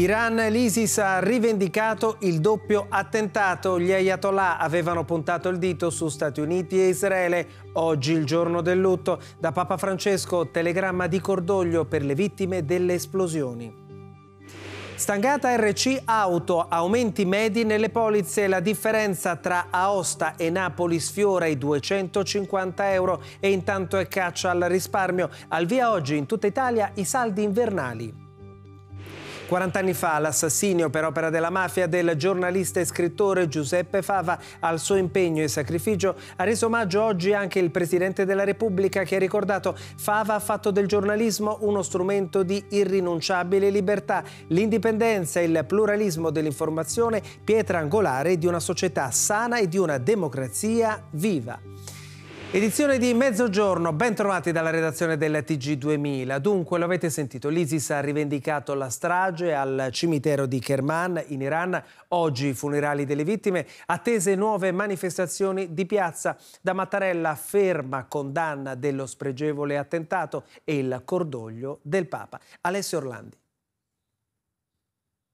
Iran l'ISIS ha rivendicato il doppio attentato. Gli Ayatollah avevano puntato il dito su Stati Uniti e Israele. Oggi il giorno del lutto. Da Papa Francesco telegramma di cordoglio per le vittime delle esplosioni. Stangata RC Auto, aumenti medi nelle polizze, la differenza tra Aosta e Napoli sfiora i 250 euro e intanto è caccia al risparmio. Al via oggi in tutta Italia i saldi invernali. 40 anni fa l'assassinio per opera della mafia del giornalista e scrittore Giuseppe Fava al suo impegno e sacrificio ha reso omaggio oggi anche il Presidente della Repubblica che ha ricordato Fava ha fatto del giornalismo uno strumento di irrinunciabile libertà, l'indipendenza e il pluralismo dell'informazione pietra angolare di una società sana e di una democrazia viva. Edizione di mezzogiorno, bentrovati dalla redazione del TG2000. Dunque, lo avete sentito, l'ISIS ha rivendicato la strage al cimitero di Kerman in Iran. Oggi i funerali delle vittime, attese nuove manifestazioni di piazza. Da Mattarella ferma condanna dello spregevole attentato e il cordoglio del Papa. Alessio Orlandi.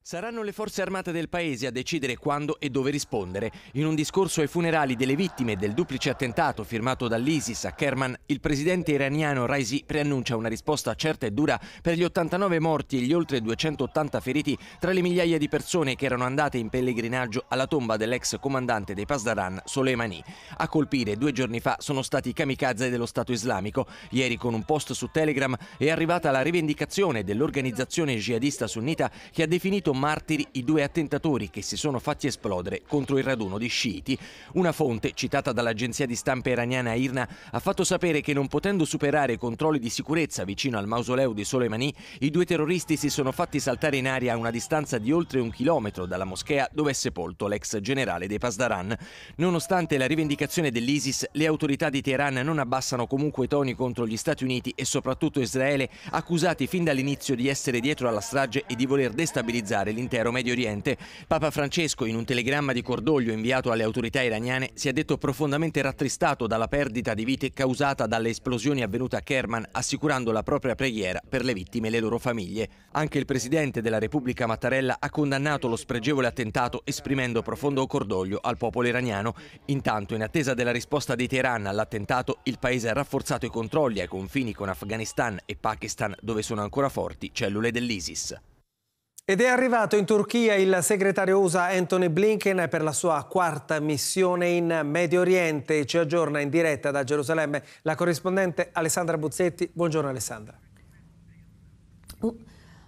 Saranno le forze armate del paese a decidere quando e dove rispondere. In un discorso ai funerali delle vittime del duplice attentato firmato dall'ISIS a Kerman, il presidente iraniano Raisi preannuncia una risposta certa e dura per gli 89 morti e gli oltre 280 feriti tra le migliaia di persone che erano andate in pellegrinaggio alla tomba dell'ex comandante dei Pasdaran Soleimani. A colpire due giorni fa sono stati i kamikaze dello Stato islamico. Ieri con un post su Telegram è arrivata la rivendicazione dell'organizzazione jihadista sunnita che ha definito martiri i due attentatori che si sono fatti esplodere contro il raduno di sciiti. Una fonte, citata dall'agenzia di stampa iraniana IRNA, ha fatto sapere che non potendo superare i controlli di sicurezza vicino al mausoleo di Soleimani, i due terroristi si sono fatti saltare in aria a una distanza di oltre un chilometro dalla moschea dove è sepolto l'ex generale dei Pasdaran. Nonostante la rivendicazione dell'ISIS, le autorità di Teheran non abbassano comunque i toni contro gli Stati Uniti e soprattutto Israele, accusati fin dall'inizio di essere dietro alla strage e di voler destabilizzare riguardare l'intero Medio Oriente. Papa Francesco, in un telegramma di cordoglio inviato alle autorità iraniane, si è detto profondamente rattristato dalla perdita di vite causata dalle esplosioni avvenute a Kerman, assicurando la propria preghiera per le vittime e le loro famiglie. Anche il presidente della Repubblica Mattarella ha condannato lo spregevole attentato esprimendo profondo cordoglio al popolo iraniano. Intanto, in attesa della risposta di Teheran all'attentato, il paese ha rafforzato i controlli ai confini con Afghanistan e Pakistan, dove sono ancora forti cellule dell'ISIS. Ed è arrivato in Turchia il segretario USA Anthony Blinken per la sua quarta missione in Medio Oriente. Ci aggiorna in diretta da Gerusalemme la corrispondente Alessandra Buzzetti. Buongiorno Alessandra. Uh.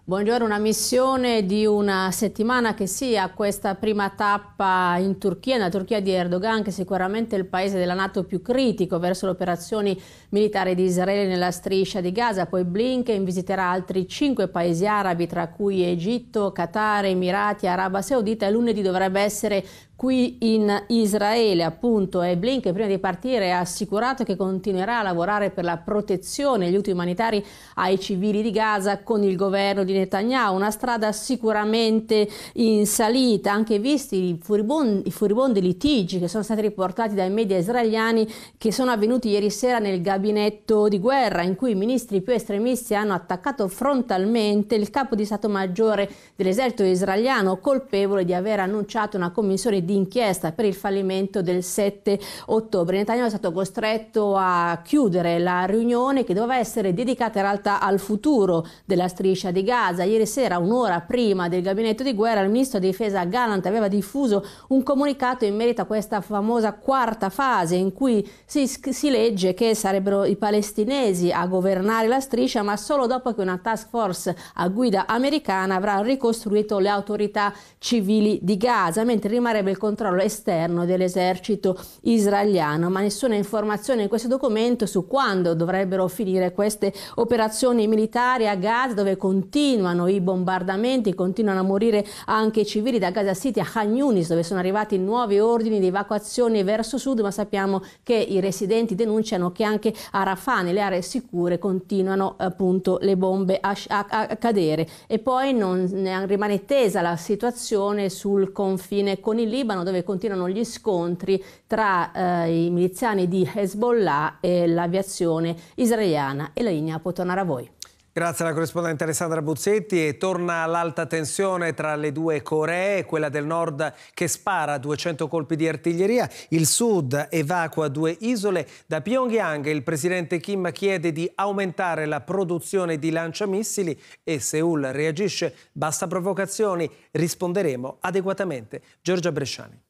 Buongiorno, una missione di una settimana che sia questa prima tappa in Turchia, nella Turchia di Erdogan, che è sicuramente è il paese della Nato più critico verso le operazioni militari di Israele nella striscia di Gaza. Poi Blinken visiterà altri cinque paesi arabi, tra cui Egitto, Qatar, Emirati, Araba Saudita e lunedì dovrebbe essere qui in Israele appunto e Blinken prima di partire ha assicurato che continuerà a lavorare per la protezione e gli aiuti umanitari ai civili di Gaza con il governo di Netanyahu, una strada sicuramente in salita, anche visti i furibondi, i furibondi litigi che sono stati riportati dai media israeliani che sono avvenuti ieri sera nel gabinetto di guerra in cui i ministri più estremisti hanno attaccato frontalmente il capo di Stato Maggiore dell'esercito israeliano colpevole di aver annunciato una commissione di inchiesta per il fallimento del 7 ottobre. Netanyahu è stato costretto a chiudere la riunione che doveva essere dedicata in realtà al futuro della striscia di Gaza Gaza. Ieri sera, un'ora prima del gabinetto di guerra, il ministro di difesa Gallant aveva diffuso un comunicato in merito a questa famosa quarta fase in cui si, si legge che sarebbero i palestinesi a governare la striscia, ma solo dopo che una task force a guida americana avrà ricostruito le autorità civili di Gaza, mentre rimarrebbe il controllo esterno dell'esercito israeliano. Ma nessuna informazione in questo documento su quando dovrebbero finire queste operazioni militari a Gaza, dove continua continuano i bombardamenti, continuano a morire anche i civili da Gaza City a Khan Yunis dove sono arrivati nuovi ordini di evacuazione verso sud ma sappiamo che i residenti denunciano che anche a Rafah nelle aree sicure continuano appunto le bombe a, a, a cadere e poi non, rimane tesa la situazione sul confine con il Libano dove continuano gli scontri tra eh, i miliziani di Hezbollah e l'aviazione israeliana. la linea può tornare a voi. Grazie alla corrispondente Alessandra Buzzetti e torna l'alta tensione tra le due Coree, quella del nord che spara 200 colpi di artiglieria, il sud evacua due isole. Da Pyongyang il presidente Kim chiede di aumentare la produzione di lanciamissili e Seul reagisce, basta provocazioni, risponderemo adeguatamente. Giorgia Bresciani.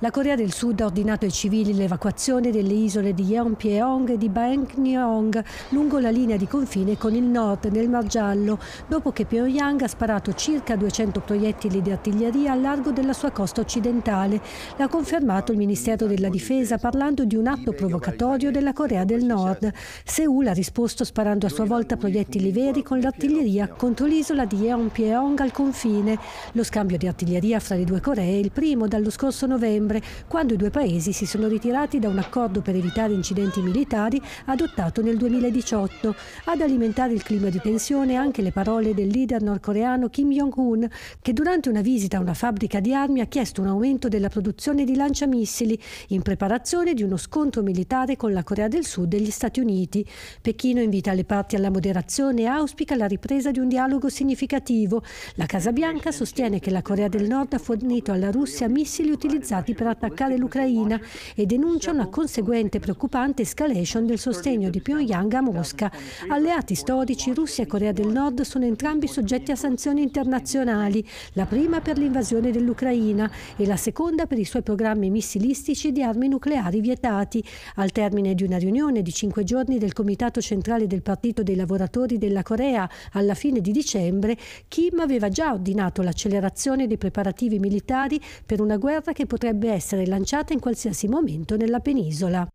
La Corea del Sud ha ordinato ai civili l'evacuazione delle isole di Yeonpyeong e di Baeknyong lungo la linea di confine con il nord nel Mar Giallo, dopo che Pyongyang ha sparato circa 200 proiettili di artiglieria a largo della sua costa occidentale. L'ha confermato il Ministero della Difesa parlando di un atto provocatorio della Corea del Nord. Seul ha risposto sparando a sua volta proiettili veri con l'artiglieria contro l'isola di Yeonpyeong al confine. Lo scambio di artiglieria fra le due Coree è il primo dallo scorso novembre settembre, quando i due paesi si sono ritirati da un accordo per evitare incidenti militari adottato nel 2018. Ad alimentare il clima di tensione anche le parole del leader nordcoreano Kim Jong-un, che durante una visita a una fabbrica di armi ha chiesto un aumento della produzione di lanciamissili in preparazione di uno scontro militare con la Corea del Sud e gli Stati Uniti. Pechino invita le parti alla moderazione e auspica la ripresa di un dialogo significativo. La Casa Bianca sostiene che la Corea del Nord ha fornito alla Russia missili utilizzati per attaccare l'Ucraina e denuncia una conseguente preoccupante escalation del sostegno di Pyongyang a Mosca. Alleati storici, Russia e Corea del Nord sono entrambi soggetti a sanzioni internazionali, la prima per l'invasione dell'Ucraina e la seconda per i suoi programmi missilistici di armi nucleari vietati. Al termine di una riunione di cinque giorni del Comitato Centrale del Partito dei Lavoratori della Corea alla fine di dicembre, Kim aveva già ordinato l'accelerazione dei preparativi militari per una guerra che potrebbe potrebbe essere lanciata in qualsiasi momento nella penisola.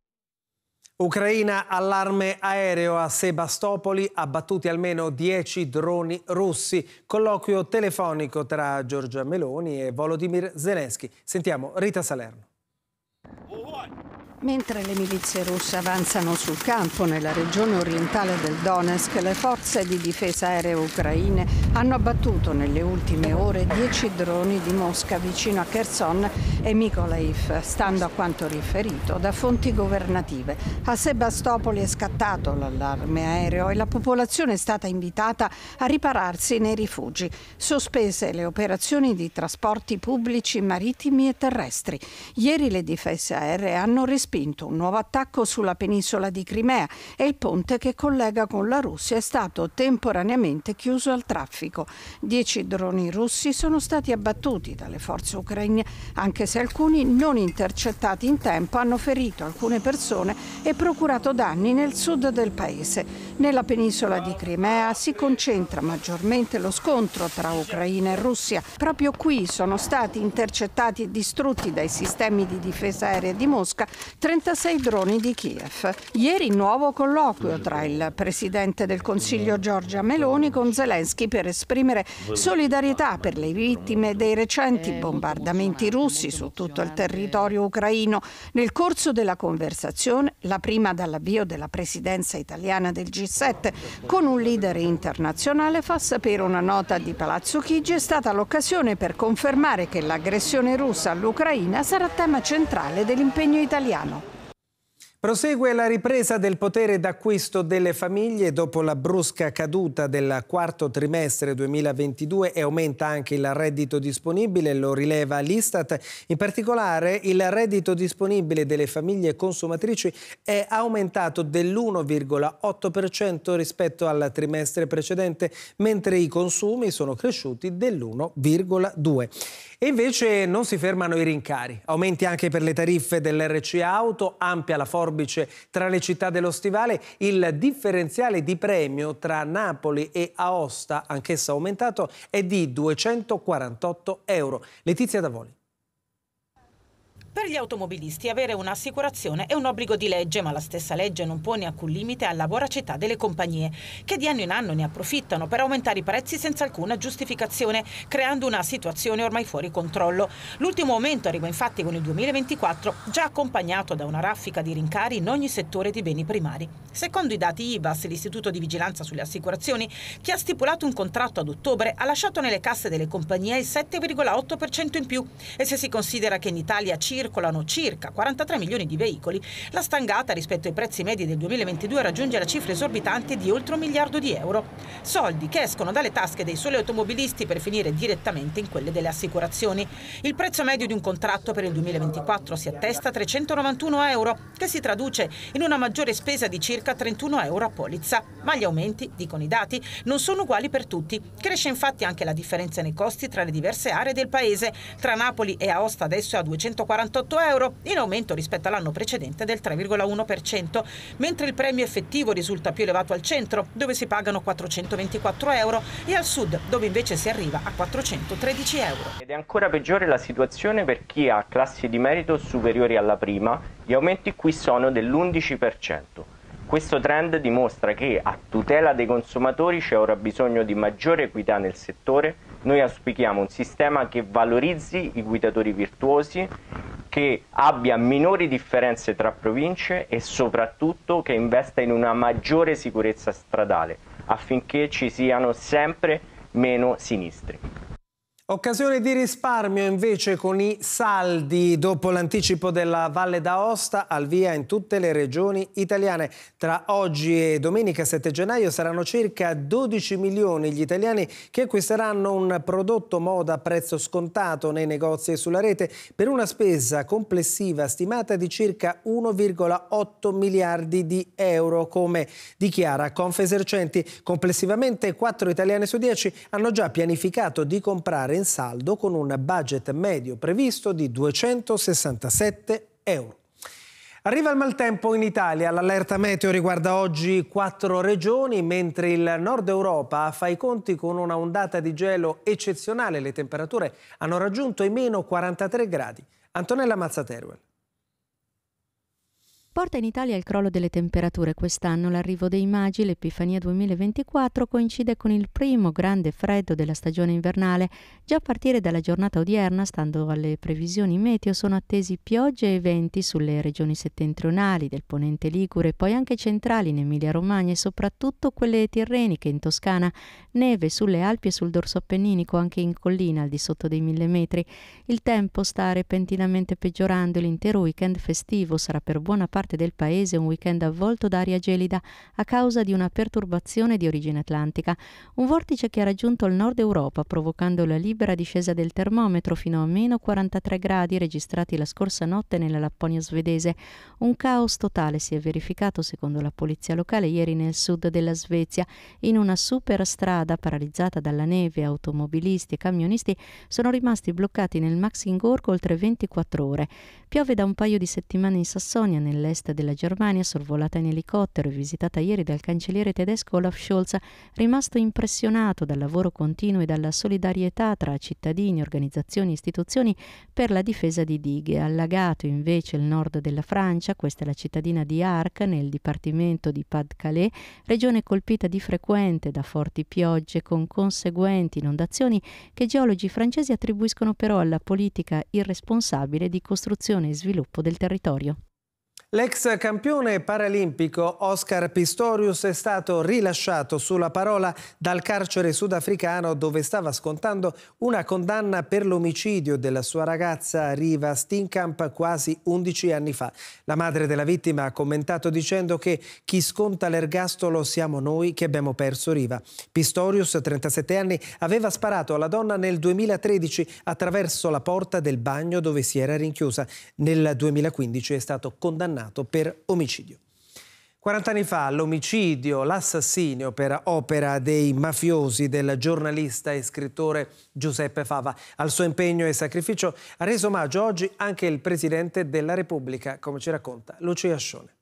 Ucraina, allarme aereo a Sebastopoli, abbattuti almeno 10 droni russi. Colloquio telefonico tra Giorgia Meloni e Volodymyr Zelensky. Sentiamo Rita Salerno. Mentre le milizie russe avanzano sul campo nella regione orientale del Donetsk, le forze di difesa aerea ucraine hanno abbattuto nelle ultime ore 10 droni di Mosca vicino a Kherson e Mykolaiv, stando a quanto riferito da fonti governative. A Sebastopoli è scattato l'allarme aereo e la popolazione è stata invitata a ripararsi nei rifugi. Sospese le operazioni di trasporti pubblici marittimi e terrestri. Ieri le difese aeree hanno risposto respinto un nuovo attacco sulla penisola di Crimea e il ponte che collega con la Russia è stato temporaneamente chiuso al traffico. Dieci droni russi sono stati abbattuti dalle forze ucraine, anche se alcuni non intercettati in tempo hanno ferito alcune persone e procurato danni nel sud del paese. Nella penisola di Crimea si concentra maggiormente lo scontro tra Ucraina e Russia. Proprio qui sono stati intercettati e distrutti dai sistemi di difesa aerea di Mosca 36 droni di Kiev. Ieri nuovo colloquio tra il presidente del Consiglio Giorgia Meloni con Zelensky per esprimere solidarietà per le vittime dei recenti bombardamenti russi su tutto il territorio ucraino. Nel corso della conversazione, la prima dall'avvio della presidenza italiana del G7, con un leader internazionale fa sapere una nota di Palazzo Chigi è stata l'occasione per confermare che l'aggressione russa all'Ucraina sarà tema centrale dell'impegno italiano. Prosegue la ripresa del potere d'acquisto delle famiglie dopo la brusca caduta del quarto trimestre 2022 e aumenta anche il reddito disponibile, lo rileva l'Istat. In particolare il reddito disponibile delle famiglie consumatrici è aumentato dell'1,8% rispetto al trimestre precedente, mentre i consumi sono cresciuti dell'1,2%. E invece non si fermano i rincari. Aumenti anche per le tariffe dell'RC Auto, ampia la forbice tra le città dello stivale, il differenziale di premio tra Napoli e Aosta, anch'essa aumentato, è di 248 euro. Letizia Davoli. Per gli automobilisti avere un'assicurazione è un obbligo di legge, ma la stessa legge non pone alcun limite alla voracità delle compagnie, che di anno in anno ne approfittano per aumentare i prezzi senza alcuna giustificazione, creando una situazione ormai fuori controllo. L'ultimo aumento arriva infatti con il 2024, già accompagnato da una raffica di rincari in ogni settore di beni primari. Secondo i dati IVAS, l'Istituto di Vigilanza sulle Assicurazioni, chi ha stipulato un contratto ad ottobre ha lasciato nelle casse delle compagnie il 7,8% in più. E se si considera che in Italia circa circolano circa 43 milioni di veicoli, la stangata rispetto ai prezzi medi del 2022 raggiunge la cifra esorbitante di oltre un miliardo di euro. Soldi che escono dalle tasche dei soli automobilisti per finire direttamente in quelle delle assicurazioni. Il prezzo medio di un contratto per il 2024 si attesta a 391 euro, che si traduce in una maggiore spesa di circa 31 euro a polizza. Ma gli aumenti, dicono i dati, non sono uguali per tutti. Cresce infatti anche la differenza nei costi tra le diverse aree del paese. Tra Napoli e Aosta adesso è a 240 48 euro, in aumento rispetto all'anno precedente del 3,1%, mentre il premio effettivo risulta più elevato al centro, dove si pagano 424 euro, e al sud, dove invece si arriva a 413 euro. Ed è ancora peggiore la situazione per chi ha classi di merito superiori alla prima, gli aumenti qui sono dell'11%. Questo trend dimostra che a tutela dei consumatori c'è ora bisogno di maggiore equità nel settore. Noi auspichiamo un sistema che valorizzi i guidatori virtuosi, che abbia minori differenze tra province e soprattutto che investa in una maggiore sicurezza stradale affinché ci siano sempre meno sinistri. Occasione di risparmio invece con i saldi dopo l'anticipo della Valle d'Aosta al via in tutte le regioni italiane. Tra oggi e domenica 7 gennaio saranno circa 12 milioni gli italiani che acquisteranno un prodotto moda a prezzo scontato nei negozi e sulla rete per una spesa complessiva stimata di circa 1,8 miliardi di euro come dichiara Confesercenti. Complessivamente 4 italiani su 10 hanno già pianificato di comprare in in saldo con un budget medio previsto di 267 euro. Arriva il maltempo in Italia, l'allerta meteo riguarda oggi quattro regioni, mentre il nord Europa fa i conti con una ondata di gelo eccezionale, le temperature hanno raggiunto i meno 43 gradi. Antonella Mazzateruel porta in Italia il crollo delle temperature. Quest'anno l'arrivo dei Magi, l'Epifania 2024, coincide con il primo grande freddo della stagione invernale. Già a partire dalla giornata odierna, stando alle previsioni meteo, sono attesi piogge e venti sulle regioni settentrionali, del ponente Ligure poi anche centrali in Emilia-Romagna e soprattutto quelle tirreniche in Toscana. Neve sulle Alpi e sul dorso appenninico, anche in collina al di sotto dei mille metri. Il tempo sta repentinamente peggiorando e l'intero weekend festivo sarà per buona parte parte del paese un weekend avvolto d'aria gelida a causa di una perturbazione di origine atlantica, un vortice che ha raggiunto il nord Europa provocando la libera discesa del termometro fino a meno 43 gradi registrati la scorsa notte nella Lapponia svedese. Un caos totale si è verificato secondo la polizia locale ieri nel sud della Svezia, in una superstrada paralizzata dalla neve, automobilisti e camionisti sono rimasti bloccati nel maxi oltre 24 ore. Piove da un paio di settimane in Sassonia, nell'est est della Germania, sorvolata in elicottero e visitata ieri dal cancelliere tedesco Olaf Scholz, rimasto impressionato dal lavoro continuo e dalla solidarietà tra cittadini, organizzazioni e istituzioni per la difesa di dighe. Allagato invece il nord della Francia, questa è la cittadina di Arc, nel dipartimento di Pas-de-Calais, regione colpita di frequente da forti piogge con conseguenti inondazioni che geologi francesi attribuiscono però alla politica irresponsabile di costruzione e sviluppo del territorio. L'ex campione paralimpico Oscar Pistorius è stato rilasciato sulla parola dal carcere sudafricano dove stava scontando una condanna per l'omicidio della sua ragazza Riva Steenkamp quasi 11 anni fa. La madre della vittima ha commentato dicendo che chi sconta l'ergastolo siamo noi che abbiamo perso Riva. Pistorius, 37 anni, aveva sparato alla donna nel 2013 attraverso la porta del bagno dove si era rinchiusa. Nel 2015 è stato condannato condannato per omicidio. 40 anni fa l'omicidio, l'assassinio per opera dei mafiosi del giornalista e scrittore Giuseppe Fava. Al suo impegno e sacrificio ha reso omaggio oggi anche il Presidente della Repubblica, come ci racconta Lucia Ascione.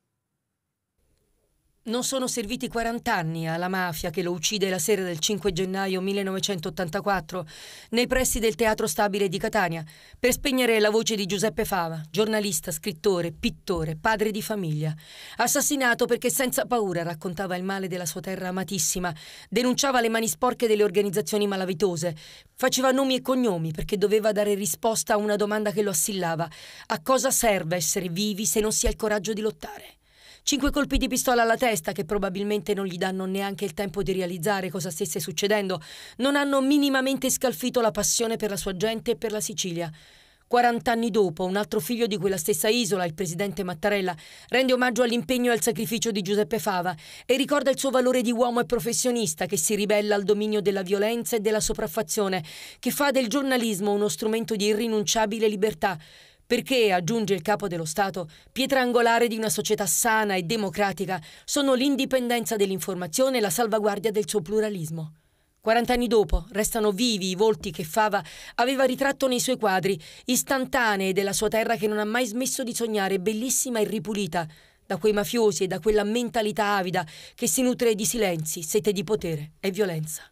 Non sono serviti 40 anni alla mafia che lo uccide la sera del 5 gennaio 1984 nei pressi del Teatro Stabile di Catania per spegnere la voce di Giuseppe Fava, giornalista, scrittore, pittore, padre di famiglia. Assassinato perché senza paura raccontava il male della sua terra amatissima, denunciava le mani sporche delle organizzazioni malavitose, faceva nomi e cognomi perché doveva dare risposta a una domanda che lo assillava. A cosa serve essere vivi se non si ha il coraggio di lottare? Cinque colpi di pistola alla testa che probabilmente non gli danno neanche il tempo di realizzare cosa stesse succedendo, non hanno minimamente scalfito la passione per la sua gente e per la Sicilia. 40 anni dopo, un altro figlio di quella stessa isola, il presidente Mattarella, rende omaggio all'impegno e al sacrificio di Giuseppe Fava e ricorda il suo valore di uomo e professionista che si ribella al dominio della violenza e della sopraffazione, che fa del giornalismo uno strumento di irrinunciabile libertà perché, aggiunge il capo dello Stato, pietra angolare di una società sana e democratica sono l'indipendenza dell'informazione e la salvaguardia del suo pluralismo. Quarant'anni dopo restano vivi i volti che Fava aveva ritratto nei suoi quadri, istantanee della sua terra che non ha mai smesso di sognare, bellissima e ripulita, da quei mafiosi e da quella mentalità avida che si nutre di silenzi, sete di potere e violenza.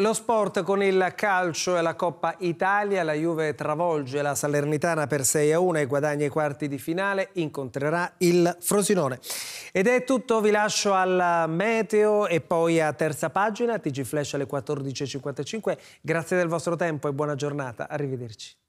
Lo sport con il calcio e la Coppa Italia, la Juve travolge la Salernitana per 6 a 1 e guadagna i quarti di finale, incontrerà il Frosinone. Ed è tutto, vi lascio al meteo e poi a terza pagina, TG Flash alle 14.55. Grazie del vostro tempo e buona giornata, arrivederci.